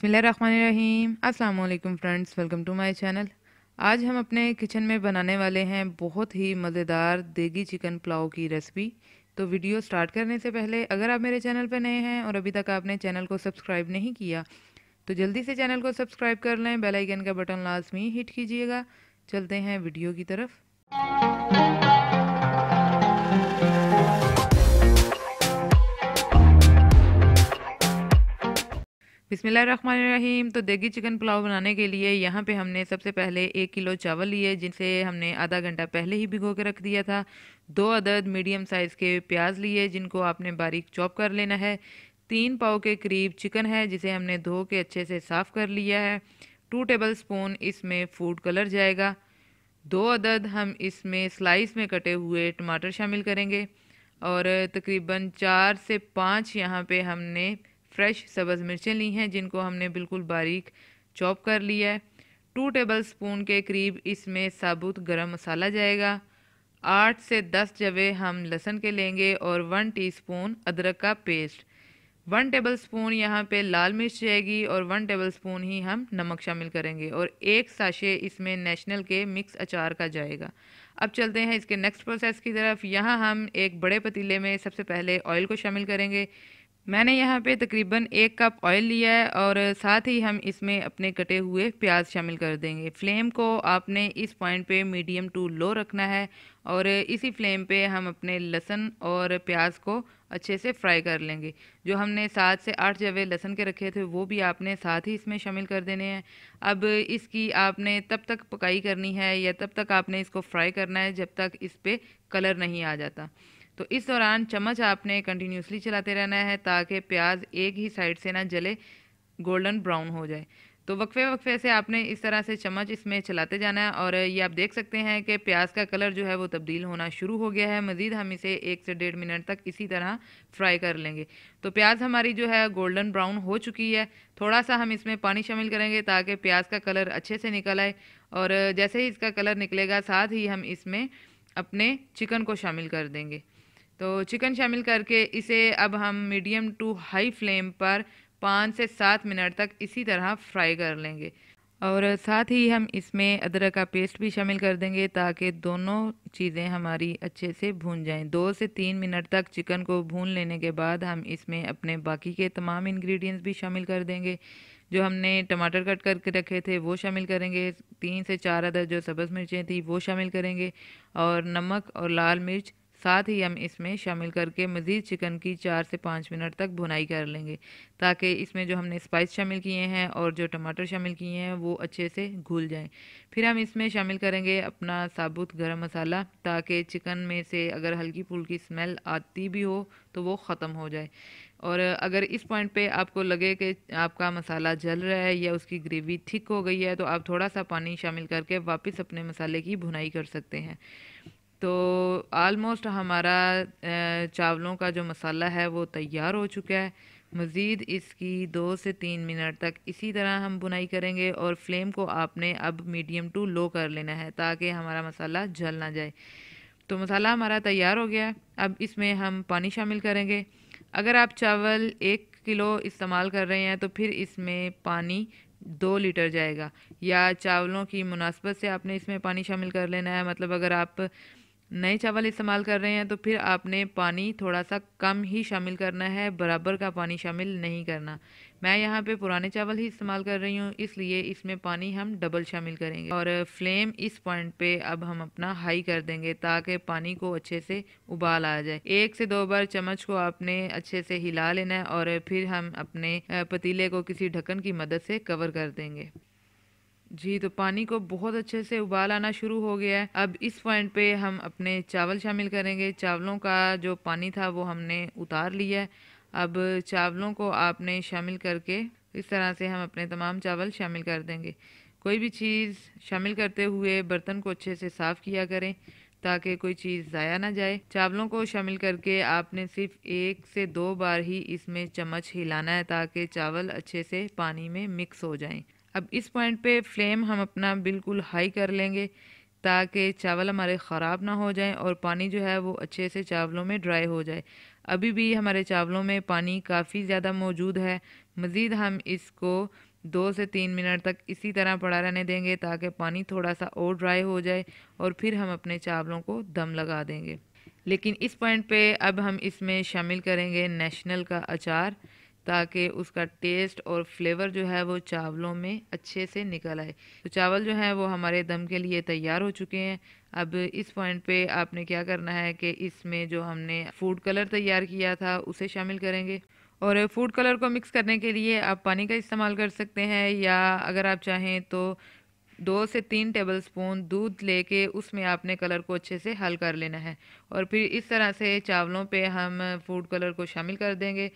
बिसमीम अस्सलाम friends welcome to my channel आज हम अपने किचन में बनाने वाले हैं बहुत ही मज़ेदार देगी चिकन पुलाव की रेसिपी तो वीडियो स्टार्ट करने से पहले अगर आप मेरे चैनल पर नए हैं और अभी तक आपने चैनल को सब्सक्राइब नहीं किया तो जल्दी से चैनल को सब्सक्राइब कर लें बेलाइकन का बटन लाजमी हिट कीजिएगा चलते हैं वीडियो की तरफ बिसमीम तो देगी चिकन पुलाव बनाने के लिए यहाँ पे हमने सबसे पहले एक किलो चावल लिए जिनसे हमने आधा घंटा पहले ही भिगो के रख दिया था दो अदद मीडियम साइज़ के प्याज लिए जिनको आपने बारीक चॉप कर लेना है तीन पाव के करीब चिकन है जिसे हमने धो के अच्छे से साफ़ कर लिया है टू टेबल स्पून इसमें फूड कलर जाएगा दो अदद हम इसमें स्लाइस में कटे हुए टमाटर शामिल करेंगे और तकरीबन चार से पाँच यहाँ पे हमने फ्रेश सब्ज़ मिर्चें ली हैं जिनको हमने बिल्कुल बारीक चॉप कर लिया है टू टेबल स्पून के करीब इसमें साबुत गरम मसाला जाएगा आठ से दस जवे हम लहसन के लेंगे और वन टीस्पून अदरक का पेस्ट वन टेबल स्पून यहाँ पे लाल मिर्च जाएगी और वन टेबल स्पून ही हम नमक शामिल करेंगे और एक साशे इसमें नेशनल के मिक्स अचार का जाएगा अब चलते हैं इसके नेक्स्ट प्रोसेस की तरफ यहाँ हम एक बड़े पतीले में सबसे पहले ऑयल को शामिल करेंगे मैंने यहाँ पे तकरीबन एक कप ऑयल लिया है और साथ ही हम इसमें अपने कटे हुए प्याज शामिल कर देंगे फ्लेम को आपने इस पॉइंट पे मीडियम टू लो रखना है और इसी फ्लेम पे हम अपने लहसन और प्याज को अच्छे से फ्राई कर लेंगे जो हमने सात से आठ जवे लहसन के रखे थे वो भी आपने साथ ही इसमें शामिल कर देने हैं अब इसकी आपने तब तक पकाई करनी है या तब तक आपने इसको फ्राई करना है जब तक इस पर कलर नहीं आ जाता तो इस दौरान चम्मच आपने कंटिन्यूसली चलाते रहना है ताकि प्याज एक ही साइड से ना जले गोल्डन ब्राउन हो जाए तो वक्फे वक्फे से आपने इस तरह से चम्मच इसमें चलाते जाना है और ये आप देख सकते हैं कि प्याज का कलर जो है वो तब्दील होना शुरू हो गया है मज़ीद हम इसे एक से डेढ़ मिनट तक इसी तरह फ्राई कर लेंगे तो प्याज हमारी जो है गोल्डन ब्राउन हो चुकी है थोड़ा सा हम इसमें पानी शामिल करेंगे ताकि प्याज का कलर अच्छे से निकल आए और जैसे ही इसका कलर निकलेगा साथ ही हम इसमें अपने चिकन को शामिल कर देंगे तो चिकन शामिल करके इसे अब हम मीडियम टू हाई फ्लेम पर पाँच से सात मिनट तक इसी तरह फ्राई कर लेंगे और साथ ही हम इसमें अदरक का पेस्ट भी शामिल कर देंगे ताकि दोनों चीज़ें हमारी अच्छे से भून जाएं दो से तीन मिनट तक चिकन को भून लेने के बाद हम इसमें अपने बाकी के तमाम इंग्रेडिएंट्स भी शामिल कर देंगे जो हमने टमाटर कट करके रखे थे वो शामिल करेंगे तीन से चार अदर जो सब्ज़ मिर्चें थी वो शामिल करेंगे और नमक और लाल मिर्च साथ ही हम इसमें शामिल करके मज़ीद चिकन की चार से पाँच मिनट तक भुनाई कर लेंगे ताकि इसमें जो हमने स्पाइस शामिल किए हैं और जो टमाटर शामिल किए हैं वो अच्छे से घुल जाएँ फिर हम इसमें शामिल करेंगे अपना साबुत गर्म मसाला ताकि चिकन में से अगर हल्की फुल्की स्मेल आती भी हो तो वो ख़त्म हो जाए और अगर इस पॉइंट पे आपको लगे कि आपका मसाला जल रहा है या उसकी ग्रेवी थिक हो गई है तो आप थोड़ा सा पानी शामिल करके वापस अपने मसाले की भुनाई कर सकते हैं तो आलमोस्ट हमारा चावलों का जो मसाला है वो तैयार हो चुका है मज़ीद इसकी दो से तीन मिनट तक इसी तरह हम बुनाई करेंगे और फ्लेम को आपने अब मीडियम टू लो कर लेना है ताकि हमारा मसाला जल ना जाए तो मसाला हमारा तैयार हो गया अब इसमें हम पानी शामिल करेंगे अगर आप चावल एक किलो इस्तेमाल कर रहे हैं तो फिर इसमें पानी दो लीटर जाएगा या चावलों की मुनासबत से आपने इसमें पानी शामिल कर लेना है मतलब अगर आप नए चावल इस्तेमाल कर रहे हैं तो फिर आपने पानी थोड़ा सा कम ही शामिल करना है बराबर का पानी शामिल नहीं करना मैं यहाँ पे पुराने चावल ही इस्तेमाल कर रही हूँ इसलिए इसमें पानी हम डबल शामिल करेंगे और फ्लेम इस पॉइंट पे अब हम अपना हाई कर देंगे ताकि पानी को अच्छे से उबाल आ जाए एक से दो बार चम्मच को आपने अच्छे से हिला लेना है और फिर हम अपने पतीले को किसी ढक्कन की मदद से कवर कर देंगे जी तो पानी को बहुत अच्छे से उबाल आना शुरू हो गया है अब इस पॉइंट पे हम अपने चावल शामिल करेंगे चावलों का जो पानी था वो हमने उतार लिया है अब चावलों को आपने शामिल करके इस तरह से हम अपने तमाम चावल शामिल कर देंगे कोई भी चीज़ शामिल करते हुए बर्तन को अच्छे से साफ़ किया करें ताकि कोई चीज़ ज़ाया ना जाए चावलों को शामिल करके आपने सिर्फ एक से दो बार ही इसमें चम्मच हिलाना है ताकि चावल अच्छे से पानी में मिक्स हो जाएं। अब इस पॉइंट पे फ्लेम हम अपना बिल्कुल हाई कर लेंगे ताकि चावल हमारे ख़राब ना हो जाएं और पानी जो है वो अच्छे से चावलों में ड्राई हो जाए अभी भी हमारे चावलों में पानी काफ़ी ज़्यादा मौजूद है मज़ीद हम इसको दो से तीन मिनट तक इसी तरह पड़ा रहने देंगे ताकि पानी थोड़ा सा और ड्राई हो जाए और फिर हम अपने चावलों को दम लगा देंगे लेकिन इस पॉइंट पे अब हम इसमें शामिल करेंगे नेशनल का अचार ताकि उसका टेस्ट और फ्लेवर जो है वो चावलों में अच्छे से निकल आए तो चावल जो है वो हमारे दम के लिए तैयार हो चुके हैं अब इस पॉइंट पे आपने क्या करना है कि इसमें जो हमने फूड कलर तैयार किया था उसे शामिल करेंगे और फूड कलर को मिक्स करने के लिए आप पानी का इस्तेमाल कर सकते हैं या अगर आप चाहें तो दो से तीन टेबल स्पून दूध लेके उसमें आपने कलर को अच्छे से हल कर लेना है और फिर इस तरह से चावलों पे हम फूड कलर को शामिल कर देंगे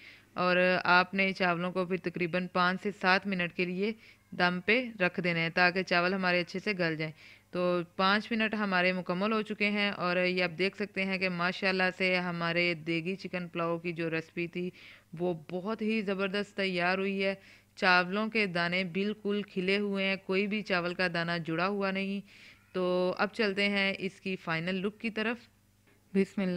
और आपने चावलों को फिर तकरीबन पाँच से सात मिनट के लिए दम पे रख देना है ताकि चावल हमारे अच्छे से गल जाएं तो पाँच मिनट हमारे मुकम्मल हो चुके हैं और ये आप देख सकते हैं कि माशाल्लाह से हमारे देगी चिकन पुलाव की जो रेसिपी थी वो बहुत ही ज़बरदस्त तैयार हुई है चावलों के दाने बिल्कुल खिले हुए हैं कोई भी चावल का दाना जुड़ा हुआ नहीं तो अब चलते हैं इसकी फ़ाइनल लुक की तरफ बिसमीम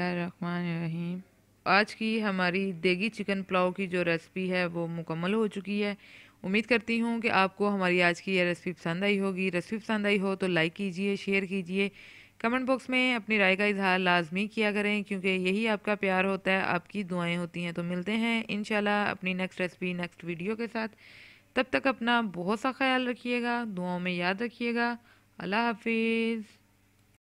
आज की हमारी देगी चिकन पुलाव की जो रेसिपी है वो मुकम्मल हो चुकी है उम्मीद करती हूँ कि आपको हमारी आज की यह रेसिपी पसंद आई होगी रेसिपी पसंद आई हो तो लाइक कीजिए शेयर कीजिए कमेंट बॉक्स में अपनी राय का इजहार लाजमी किया करें क्योंकि यही आपका प्यार होता है आपकी दुआएं होती हैं तो मिलते हैं इन अपनी नेक्स्ट रेसिपी नेक्स्ट वीडियो के साथ तब तक अपना बहुत सा ख्याल रखिएगा दुआओं में याद रखिएगा अल्लाह हाफिज़